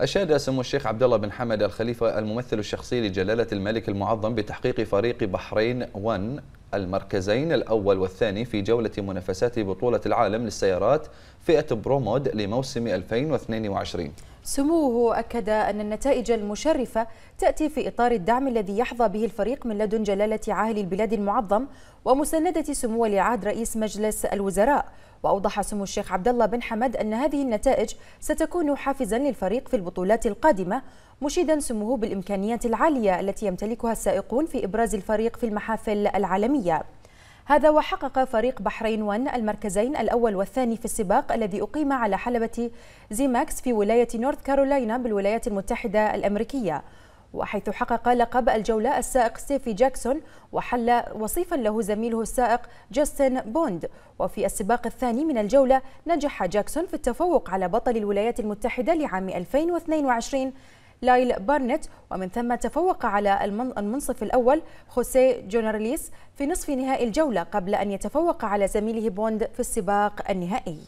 أشاد سمو الشيخ عبد الله بن حمد الخليفة الممثل الشخصي لجلالة الملك المعظم بتحقيق فريق بحرين 1 المركزين الأول والثاني في جولة منافسات بطولة العالم للسيارات فئة برومود لموسم 2022 سموه أكد أن النتائج المشرفة تأتي في إطار الدعم الذي يحظى به الفريق من لدن جلالة عاهل البلاد المعظم ومساندة سمو ولي عهد رئيس مجلس الوزراء وأوضح سمو الشيخ عبد الله بن حمد أن هذه النتائج ستكون حافزا للفريق في البطولات القادمة مشيدا سموه بالإمكانيات العالية التي يمتلكها السائقون في إبراز الفريق في المحافل العالمية هذا وحقق فريق بحرين 1 المركزين الأول والثاني في السباق الذي أقيم على حلبة زيماكس في ولاية نورث كارولاينا بالولايات المتحدة الأمريكية وحيث حقق لقب الجولة السائق ستيفي جاكسون وحل وصيفا له زميله السائق جاستن بوند وفي السباق الثاني من الجولة نجح جاكسون في التفوق على بطل الولايات المتحدة لعام 2022 لايل بارنت ومن ثم تفوق على المنصف الأول خوسيه جونراليس في نصف نهائي الجولة قبل أن يتفوق على زميله بوند في السباق النهائي